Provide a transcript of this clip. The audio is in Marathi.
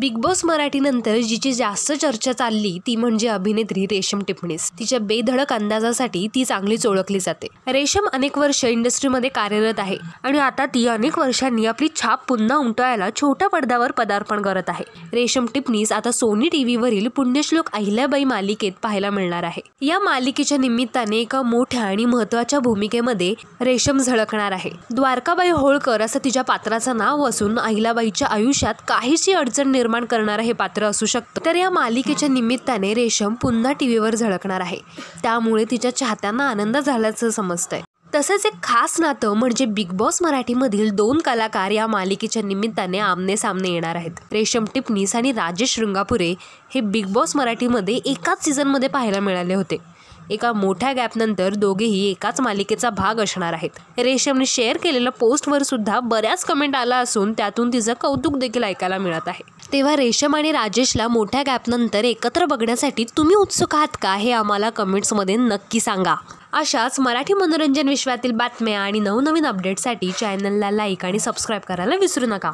बिग बॉस मराठीनंतर जिची जास्त चर्चा चालली ती म्हणजे अभिनेत्री रेशम टिपणीस तिच्या बेधडक अंदाजासाठी ती चांगलीच ओळखली जाते रेशम अनेक वर्ष इंडस्ट्रीमध्ये कार्यरत आहे आणि आता ती अनेक वर्षांनी आपली छाप पुन्हा उमटवायला छोट्या पडद्यावर पदार्पण करत आहे रेशम टिपणीस आता सोनी टीव्हीवरील पुण्यश्लोक अहिल्याबाई मालिकेत पाहायला मिळणार आहे या मालिकेच्या निमित्ताने एका मोठ्या आणि महत्वाच्या भूमिकेमध्ये रेशम झळकणार आहे द्वारकाबाई होळकर असं तिच्या पात्राचं नाव असून अहिल्याबाईच्या आयुष्यात काहीशी अडचण निर्माण करणारं हे पात्र असू शकतं तर या मालिकेच्या निमित्ताने रेशम पुन्हा टीव्हीवर झळकणार आहे त्यामुळे तिच्या चाहत्यांना आनंद झाल्याचं समजतंय तसंच एक खास नातं म्हणजे बिग बॉस मराठीमधील दोन कलाकार या मालिकेच्या निमित्ताने आमने सामने येणार आहेत रेशम टिपणीस आणि राजेश शृंगापुरे हे बिग बॉस मराठीमध्ये एकाच मध्ये पाहायला मिळाले होते एका मोठ्या गॅपनंतर दोघेही एकाच मालिकेचा भाग असणार आहेत रेशमने शेअर केलेल्या पोस्टवर सुद्धा बऱ्याच कमेंट आला असून त्यातून तिचं कौतुक देखील ऐकायला मिळत आहे तेव्हा रेशम आणि राजेशला मोठ्या गॅपनंतर एकत्र बघण्यासाठी तुम्ही उत्सुक आहात का हे आम्हाला कमेंट्समध्ये नक्की सांगा अशाच मराठी मनोरंजन विश्वातील बातम्या आणि नवनवीन अपडेटसाठी चॅनलला लाईक आणि सबस्क्राईब करायला विसरू नका